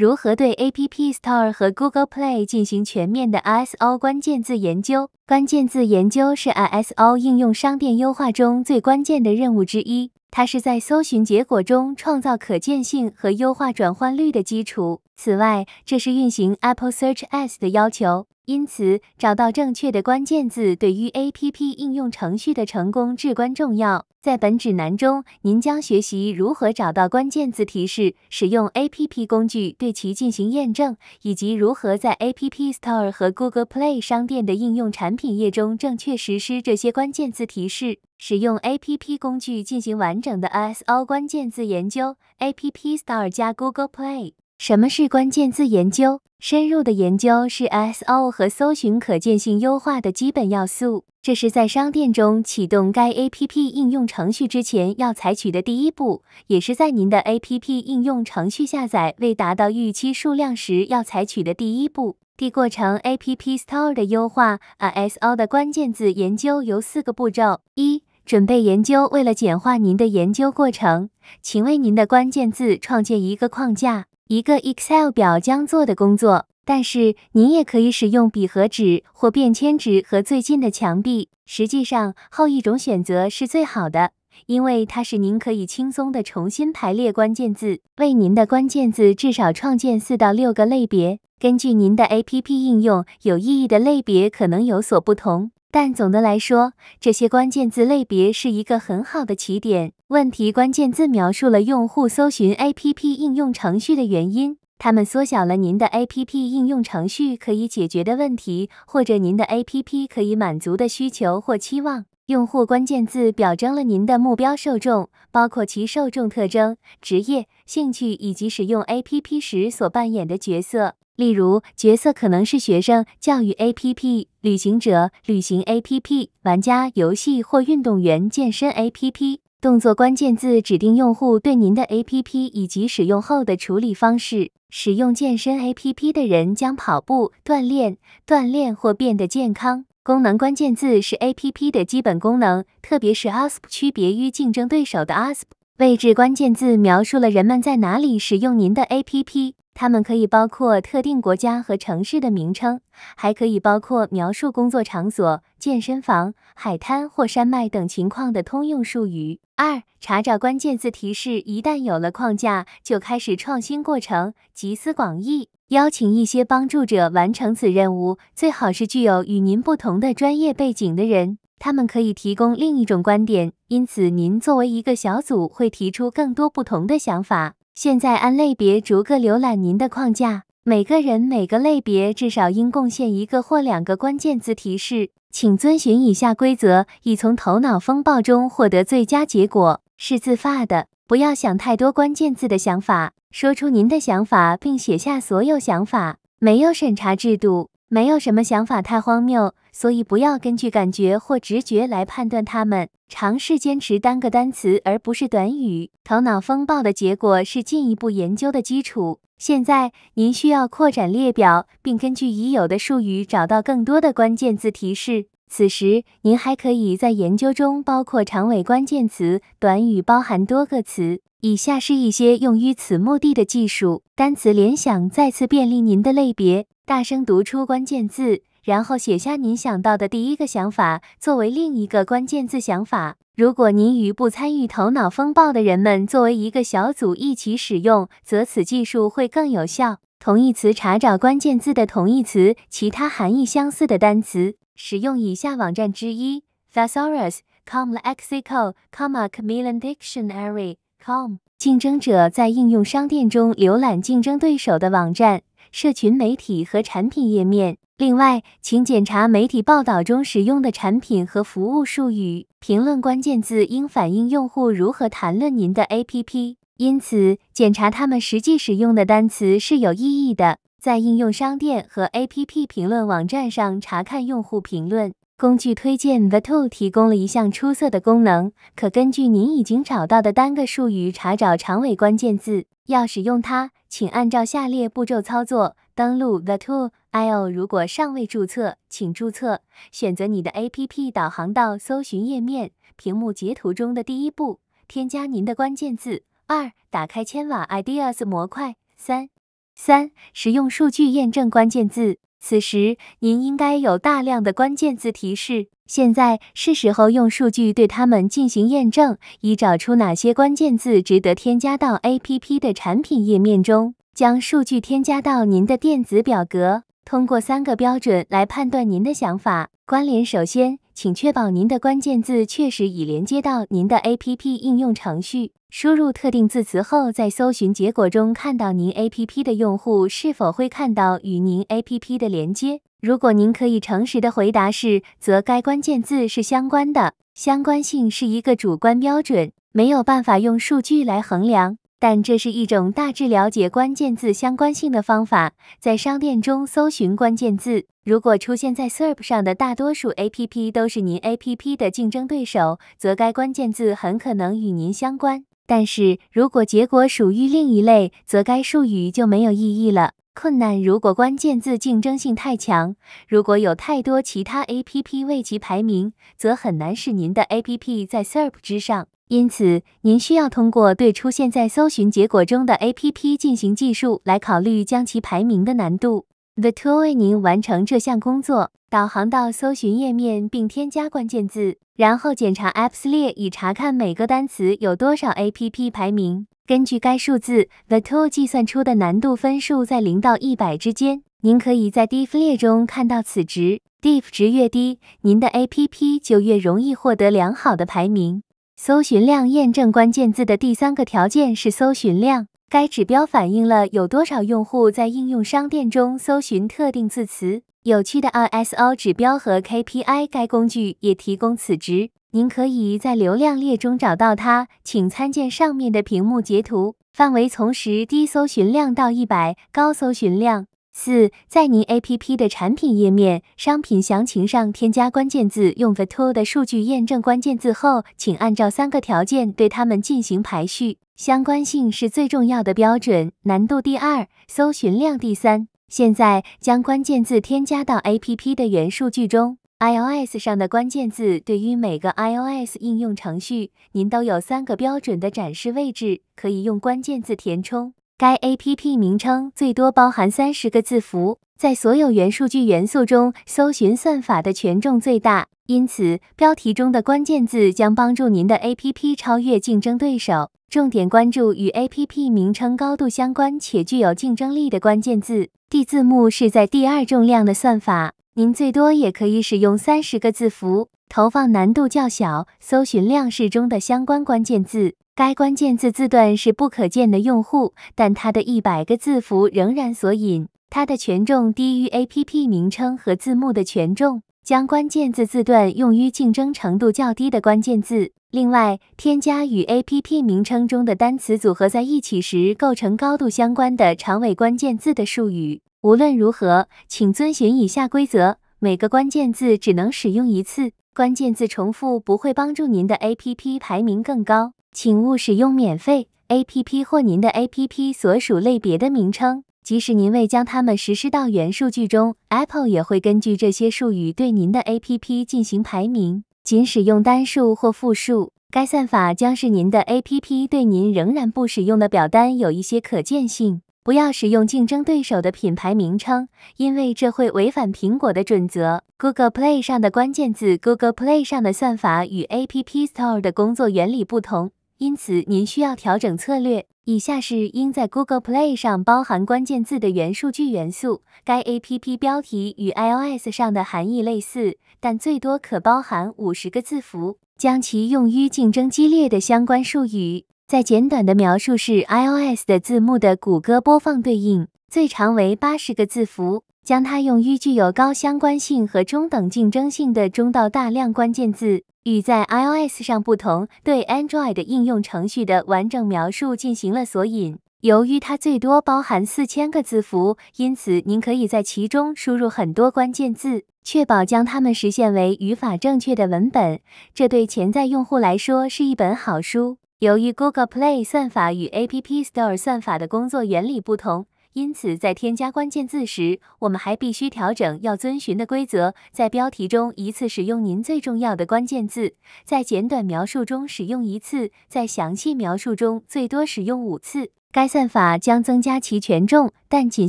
如何对 App Store 和 Google Play 进行全面的 ISO 关键字研究？关键字研究是 ISO 应用商店优化中最关键的任务之一，它是在搜寻结果中创造可见性和优化转换率的基础。此外，这是运行 Apple Search Ads 的要求。因此，找到正确的关键字对于 A P P 应用程序的成功至关重要。在本指南中，您将学习如何找到关键字提示，使用 A P P 工具对其进行验证，以及如何在 A P P Store 和 Google Play 商店的应用产品页中正确实施这些关键字提示。使用 A P P 工具进行完整的 S O 关键字研究。A P P Store 加 Google Play。什么是关键字研究？深入的研究是 S O 和搜寻可见性优化的基本要素。这是在商店中启动该 A P P 应用程序之前要采取的第一步，也是在您的 A P P 应用程序下载未达到预期数量时要采取的第一步。D 过程 A P P Store 的优化 A S O 的关键字研究由四个步骤：一、准备研究。为了简化您的研究过程，请为您的关键字创建一个框架。一个 Excel 表将做的工作，但是您也可以使用笔和纸或便签纸和最近的墙壁。实际上，后一种选择是最好的，因为它使您可以轻松的重新排列关键字。为您的关键字至少创建四到六个类别，根据您的 A P P 应用，有意义的类别可能有所不同。但总的来说，这些关键字类别是一个很好的起点。问题关键字描述了用户搜寻 APP 应用程序的原因，它们缩小了您的 APP 应用程序可以解决的问题，或者您的 APP 可以满足的需求或期望。用户关键字表征了您的目标受众，包括其受众特征、职业、兴趣以及使用 APP 时所扮演的角色。例如，角色可能是学生、教育 APP、旅行者、旅行 APP、玩家、游戏或运动员、健身 APP。动作关键字指定用户对您的 APP 以及使用后的处理方式。使用健身 APP 的人将跑步、锻炼、锻炼或变得健康。功能关键字是 APP 的基本功能，特别是 ASP 区别于竞争对手的 ASP。位置关键字描述了人们在哪里使用您的 APP，它们可以包括特定国家和城市的名称，还可以包括描述工作场所、健身房、海滩或山脉等情况的通用术语。二、查找关键字提示：一旦有了框架，就开始创新过程，集思广益，邀请一些帮助者完成此任务，最好是具有与您不同的专业背景的人。他们可以提供另一种观点，因此您作为一个小组会提出更多不同的想法。现在按类别逐个浏览您的框架，每个人每个类别至少应贡献一个或两个关键字提示。请遵循以下规则，以从头脑风暴中获得最佳结果：是自发的，不要想太多关键字的想法，说出您的想法，并写下所有想法。没有审查制度。没有什么想法太荒谬，所以不要根据感觉或直觉来判断它们。尝试坚持单个单词而不是短语。头脑风暴的结果是进一步研究的基础。现在您需要扩展列表，并根据已有的术语找到更多的关键字提示。此时，您还可以在研究中包括长尾关键词，短语包含多个词。以下是一些用于此目的的技术：单词联想再次便利您的类别。大声读出关键字，然后写下您想到的第一个想法作为另一个关键字想法。如果您与不参与头脑风暴的人们作为一个小组一起使用，则此技术会更有效。同义词查找关键字的同义词，其他含义相似的单词。使用以下网站之一：thesaurus.com、lexico.com、c a m b l i d g e Dictionary。com。竞争者在应用商店中浏览竞争对手的网站、社群媒体和产品页面。另外，请检查媒体报道中使用的产品和服务术语。评论关键字应反映用户如何谈论您的 APP，因此检查他们实际使用的单词是有意义的。在应用商店和 APP 评论网站上查看用户评论。工具推荐 The Tool 提供了一项出色的功能，可根据您已经找到的单个术语查找长尾关键字。要使用它，请按照下列步骤操作：登录 The Tool。哎如果尚未注册，请注册。选择你的 APP，导航到搜寻页面。屏幕截图中的第一步：添加您的关键字。二、打开千瓦 Ideas 模块。三、三、使用数据验证关键字。此时，您应该有大量的关键字提示。现在是时候用数据对它们进行验证，以找出哪些关键字值得添加到 APP 的产品页面中。将数据添加到您的电子表格，通过三个标准来判断您的想法关联。首先，请确保您的关键字确实已连接到您的 A P P 应用程序。输入特定字词后，在搜寻结果中看到您 A P P 的用户是否会看到与您 A P P 的连接？如果您可以诚实的回答是，则该关键字是相关的。相关性是一个主观标准，没有办法用数据来衡量。但这是一种大致了解关键字相关性的方法。在商店中搜寻关键字，如果出现在 SERP 上的大多数 APP 都是您 APP 的竞争对手，则该关键字很可能与您相关。但是如果结果属于另一类，则该术语就没有意义了。困难如果关键字竞争性太强，如果有太多其他 APP 为其排名，则很难使您的 APP 在 SERP 之上。因此，您需要通过对出现在搜寻结果中的 APP 进行计数，来考虑将其排名的难度。The Tool 为您完成这项工作。导航到搜寻页面，并添加关键字，然后检查 Apps 列，以查看每个单词有多少 APP 排名。根据该数字，The Tool 计算出的难度分数在零到一百之间。您可以在 Diff 列中看到此值。Diff 值越低，您的 APP 就越容易获得良好的排名。搜寻量验证关键字的第三个条件是搜寻量。该指标反映了有多少用户在应用商店中搜寻特定字词。有趣的 ISO 指标和 KPI，该工具也提供此值。您可以在流量列中找到它，请参见上面的屏幕截图。范围从十低搜寻量到一百高搜寻量。四，在您 APP 的产品页面商品详情上添加关键字。用 v e t o 的数据验证关键字后，请按照三个条件对它们进行排序。相关性是最重要的标准，难度第二，搜寻量第三。现在将关键字添加到 APP 的元数据中。iOS 上的关键字对于每个 iOS 应用程序，您都有三个标准的展示位置，可以用关键字填充。该 APP 名称最多包含三十个字符，在所有元数据元素中，搜寻算法的权重最大，因此标题中的关键字将帮助您的 APP 超越竞争对手。重点关注与 APP 名称高度相关且具有竞争力的关键字。第字幕是在第二重量的算法，您最多也可以使用三十个字符。投放难度较小、搜寻量适中的相关关键字。该关键字字段是不可见的，用户，但它的一百个字符仍然索引。它的权重低于 APP 名称和字幕的权重。将关键字字段用于竞争程度较低的关键字。另外，添加与 APP 名称中的单词组合在一起时，构成高度相关的长尾关键字的术语。无论如何，请遵循以下规则：每个关键字只能使用一次。关键字重复不会帮助您的 APP 排名更高，请勿使用免费 APP 或您的 APP 所属类别的名称，即使您未将它们实施到原数据中，Apple 也会根据这些术语对您的 APP 进行排名。仅使用单数或复数，该算法将是您的 APP 对您仍然不使用的表单有一些可见性。不要使用竞争对手的品牌名称，因为这会违反苹果的准则。Google Play 上的关键字，Google Play 上的算法与 App Store 的工作原理不同，因此您需要调整策略。以下是应在 Google Play 上包含关键字的元数据元素。该 App 标题与 iOS 上的含义类似，但最多可包含五十个字符，将其用于竞争激烈的相关术语。在简短的描述是 iOS 的字幕的谷歌播放对应，最长为八十个字符。将它用于具有高相关性和中等竞争性的中到大量关键字。与在 iOS 上不同，对 Android 应用程序的完整描述进行了索引。由于它最多包含四千个字符，因此您可以在其中输入很多关键字，确保将它们实现为语法正确的文本。这对潜在用户来说是一本好书。由于 Google Play 算法与 App Store 算法的工作原理不同，因此在添加关键字时，我们还必须调整要遵循的规则：在标题中一次使用您最重要的关键字，在简短描述中使用一次，在详细描述中最多使用五次。该算法将增加其权重，但仅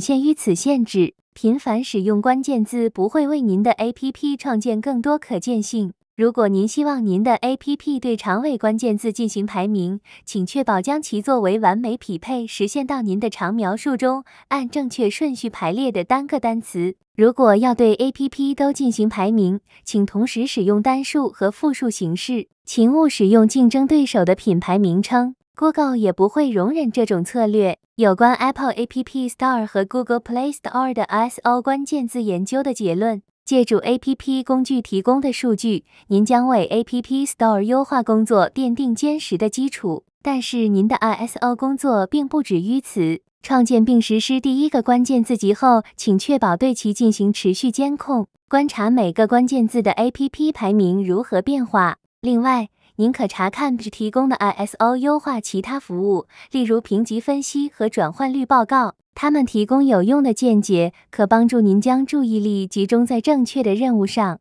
限于此限制。频繁使用关键字不会为您的 App 创建更多可见性。如果您希望您的 APP 对长尾关键字进行排名，请确保将其作为完美匹配实现到您的长描述中，按正确顺序排列的单个单词。如果要对 APP 都进行排名，请同时使用单数和复数形式。请勿使用竞争对手的品牌名称，Google 也不会容忍这种策略。有关 Apple App Store 和 Google Play Store 的 s o 关键字研究的结论。借助 APP 工具提供的数据，您将为 APP Store 优化工作奠定坚实的基础。但是，您的 ISO 工作并不止于此。创建并实施第一个关键字集后，请确保对其进行持续监控，观察每个关键字的 APP 排名如何变化。另外，您可查看提供的 ISO 优化其他服务，例如评级分析和转换率报告。他们提供有用的见解，可帮助您将注意力集中在正确的任务上。